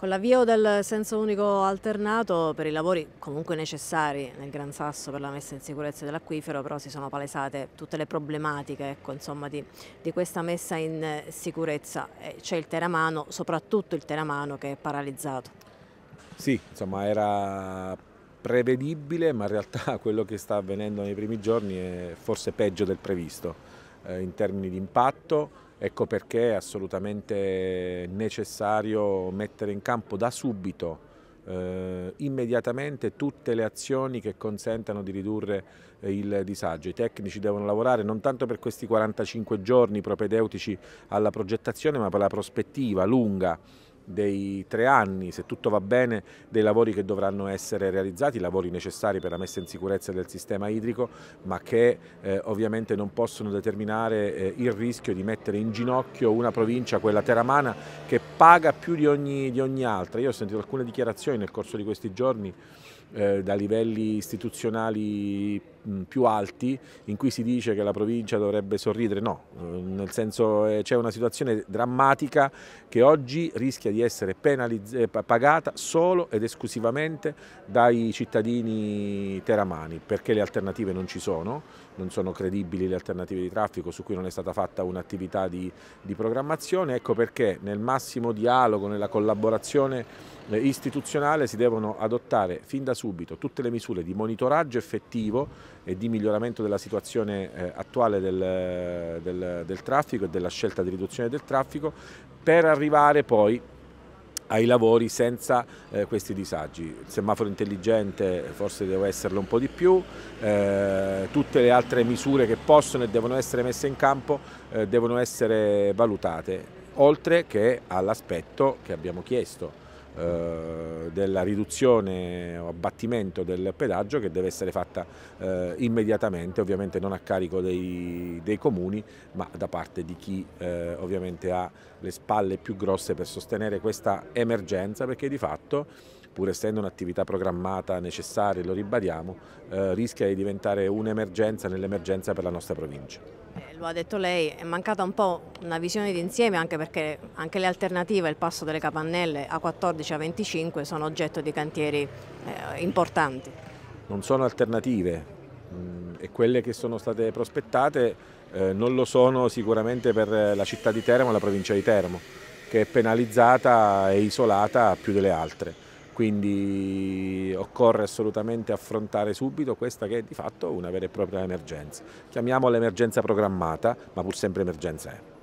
Con l'avvio del senso unico alternato per i lavori comunque necessari nel Gran Sasso per la messa in sicurezza dell'acquifero però si sono palesate tutte le problematiche ecco, insomma, di, di, questa messa in sicurezza. C'è il teramano, soprattutto il teramano che è paralizzato. Sì, insomma era prevedibile ma in realtà quello che sta avvenendo nei primi giorni è forse peggio del previsto eh, in termini di impatto Ecco perché è assolutamente necessario mettere in campo da subito eh, immediatamente tutte le azioni che consentano di ridurre eh, il disagio. I tecnici devono lavorare non tanto per questi 45 giorni propedeutici alla progettazione ma per la prospettiva lunga dei tre anni, se tutto va bene, dei lavori che dovranno essere realizzati, lavori necessari per la messa in sicurezza del sistema idrico, ma che eh, ovviamente non possono determinare eh, il rischio di mettere in ginocchio una provincia, quella teramana, che paga più di ogni, di ogni altra. Io ho sentito alcune dichiarazioni nel corso di questi giorni eh, da livelli istituzionali più alti in cui si dice che la provincia dovrebbe sorridere, no, eh, nel senso eh, c'è una situazione drammatica che oggi rischia di essere eh, pagata solo ed esclusivamente dai cittadini teramani, perché le alternative non ci sono, non sono credibili le alternative di traffico su cui non è stata fatta un'attività di, di programmazione, ecco perché nel massimo dialogo, nella collaborazione eh, istituzionale si devono adottare fin da subito tutte le misure di monitoraggio effettivo e di miglioramento della situazione eh, attuale del, del, del traffico e della scelta di riduzione del traffico per arrivare poi ai lavori senza eh, questi disagi. Il semaforo intelligente forse deve esserlo un po' di più, eh, tutte le altre misure che possono e devono essere messe in campo eh, devono essere valutate, oltre che all'aspetto che abbiamo chiesto eh, della riduzione o abbattimento del pedaggio che deve essere fatta eh, immediatamente, ovviamente non a carico dei, dei, comuni, ma da parte di chi eh, ovviamente ha le spalle più grosse per sostenere questa emergenza, perché di fatto pur essendo un'attività programmata necessaria, lo ribadiamo, eh, rischia di diventare un'emergenza nell'emergenza per la nostra provincia. Eh, lo ha detto lei, è mancata un po' una visione d'insieme anche perché anche le alternative, il passo delle capannelle a 14 a 25 sono oggetto di cantieri eh, importanti. Non sono alternative mh, mm, e quelle che sono state prospettate eh, non lo sono sicuramente per la città di Teramo e la provincia di Teramo che è penalizzata e isolata più delle altre quindi occorre assolutamente affrontare subito questa che è di fatto una vera e propria emergenza. Chiamiamola emergenza programmata, ma pur sempre emergenza è.